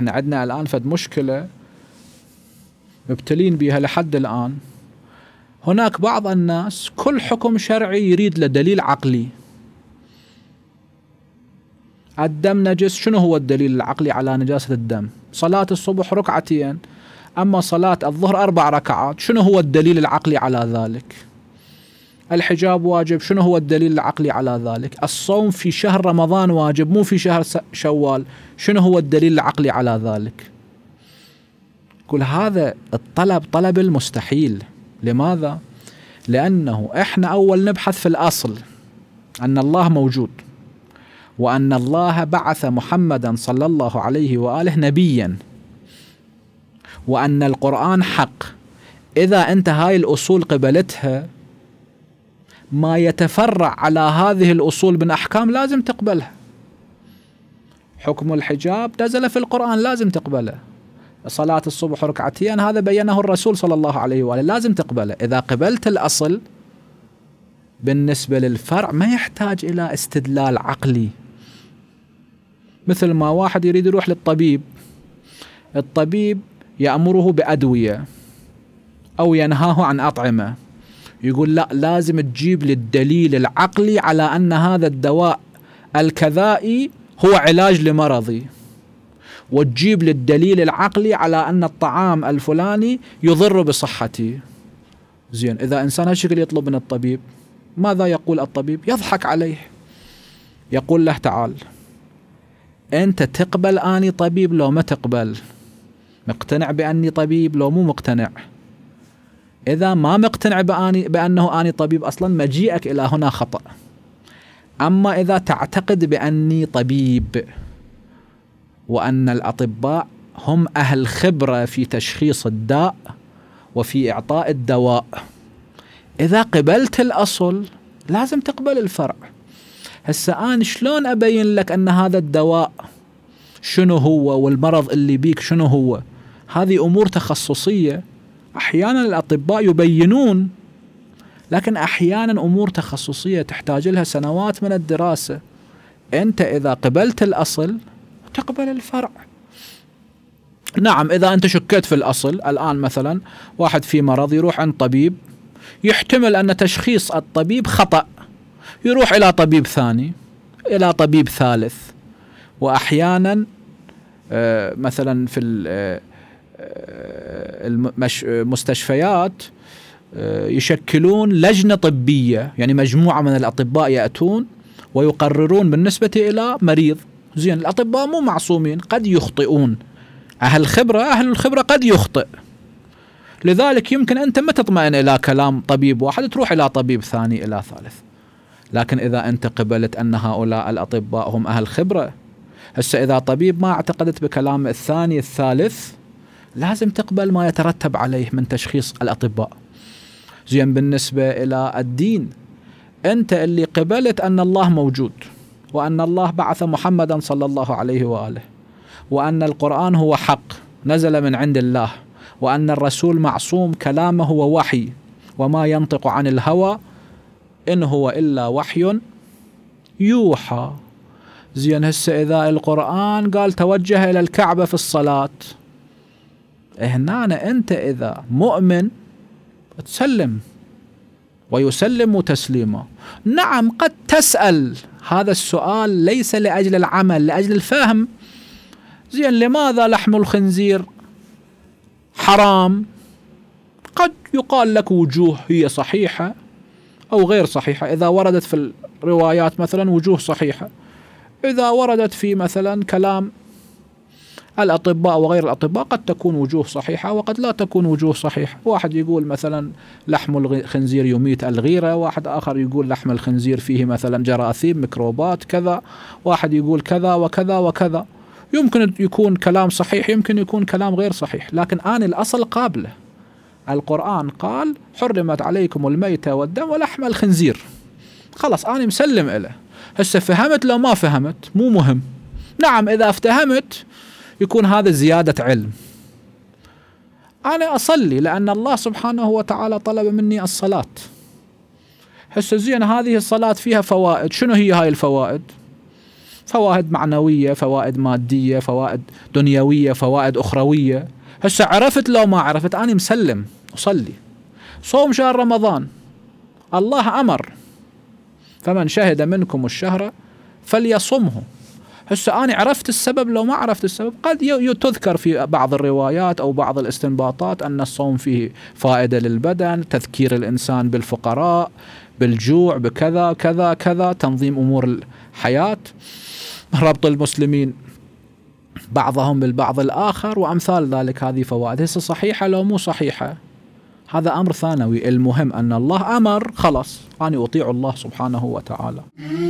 احنا عندنا الان فد مشكله مبتلين بها لحد الان هناك بعض الناس كل حكم شرعي يريد له دليل عقلي الدم نجس شنو هو الدليل العقلي على نجاسة الدم صلاة الصبح ركعتين أما صلاة الظهر أربع ركعات شنو هو الدليل العقلي على ذلك الحجاب واجب شنو هو الدليل العقلي على ذلك الصوم في شهر رمضان واجب مو في شهر شوال شنو هو الدليل العقلي على ذلك كل هذا الطلب طلب المستحيل لماذا لأنه إحنا أول نبحث في الأصل أن الله موجود وأن الله بعث محمدا صلى الله عليه وآله نبيا وأن القرآن حق إذا أنت هاي الأصول قبلتها ما يتفرع على هذه الأصول من أحكام لازم تقبلها حكم الحجاب نزل في القرآن لازم تقبله صلاة الصبح ركعتين هذا بينه الرسول صلى الله عليه وآله لازم تقبله إذا قبلت الأصل بالنسبة للفرع ما يحتاج إلى استدلال عقلي مثل ما واحد يريد يروح للطبيب الطبيب يأمره بأدوية أو ينهاه عن أطعمة يقول لا لازم تجيب لي الدليل العقلي على أن هذا الدواء الكذائي هو علاج لمرضي وتجيب لي الدليل العقلي على أن الطعام الفلاني يضر بصحتي زين إذا إنسان هالشكل يطلب من الطبيب ماذا يقول الطبيب يضحك عليه يقول له تعال أنت تقبل أني طبيب لو ما تقبل مقتنع بأني طبيب لو مو مقتنع إذا ما مقتنع بأني بأنه أني طبيب أصلا مجيئك إلى هنا خطأ أما إذا تعتقد بأني طبيب وأن الأطباء هم أهل خبرة في تشخيص الداء وفي إعطاء الدواء إذا قبلت الأصل لازم تقبل الفرع هسه أنا شلون أبين لك أن هذا الدواء شنو هو والمرض اللي بيك شنو هو هذه أمور تخصصية احيانا الاطباء يبينون لكن احيانا امور تخصصيه تحتاج لها سنوات من الدراسه انت اذا قبلت الاصل تقبل الفرع نعم اذا انت شكيت في الاصل الان مثلا واحد في مرض يروح عند طبيب يحتمل ان تشخيص الطبيب خطا يروح الى طبيب ثاني الى طبيب ثالث واحيانا آه، مثلا في آه، آه، المستشفيات آه، آه، يشكلون لجنه طبيه يعني مجموعه من الاطباء ياتون ويقررون بالنسبه الى مريض زين الاطباء مو معصومين قد يخطئون اهل الخبره اهل الخبره قد يخطئ لذلك يمكن انت ما تطمئن الى كلام طبيب واحد تروح الى طبيب ثاني الى ثالث لكن اذا انت قبلت ان هؤلاء الاطباء هم اهل خبره هسه اذا طبيب ما اعتقدت بكلام الثاني الثالث لازم تقبل ما يترتب عليه من تشخيص الأطباء زين بالنسبة إلى الدين أنت اللي قبلت أن الله موجود وأن الله بعث محمدا صلى الله عليه وآله وأن القرآن هو حق نزل من عند الله وأن الرسول معصوم كلامه هو وحي وما ينطق عن الهوى إن هو إلا وحي يوحى زين هسه إذا القرآن قال توجه إلى الكعبة في الصلاة هنا أنت إذا مؤمن تسلم ويسلم تسليما نعم قد تسأل هذا السؤال ليس لأجل العمل لأجل الفهم زين لماذا لحم الخنزير حرام قد يقال لك وجوه هي صحيحة أو غير صحيحة إذا وردت في الروايات مثلا وجوه صحيحة إذا وردت في مثلا كلام الأطباء وغير الأطباء قد تكون وجوه صحيحة وقد لا تكون وجوه صحيحة واحد يقول مثلا لحم الخنزير يميت الغيرة واحد آخر يقول لحم الخنزير فيه مثلا جراثيم ميكروبات كذا واحد يقول كذا وكذا وكذا يمكن يكون كلام صحيح يمكن يكون كلام غير صحيح لكن آن الأصل قابله القرآن قال حرمت عليكم الميتة والدم ولحم الخنزير خلاص أنا مسلم إله هسه فهمت لو ما فهمت مو مهم نعم إذا افتهمت يكون هذا زيادة علم أنا أصلي لأن الله سبحانه وتعالى طلب مني الصلاة حس زين هذه الصلاة فيها فوائد شنو هي هاي الفوائد فوائد معنوية فوائد مادية فوائد دنيوية فوائد أخروية هسه عرفت لو ما عرفت أنا مسلم أصلي صوم شهر رمضان الله أمر فمن شهد منكم الشهر فليصمه هسه أنا عرفت السبب لو ما عرفت السبب قد تذكر في بعض الروايات أو بعض الاستنباطات أن الصوم فيه فائدة للبدن تذكير الإنسان بالفقراء بالجوع بكذا كذا كذا تنظيم أمور الحياة ربط المسلمين بعضهم بالبعض الآخر وأمثال ذلك هذه فوائد هسه صحيحة لو مو صحيحة هذا أمر ثانوي المهم أن الله أمر خلاص أنا أطيع الله سبحانه وتعالى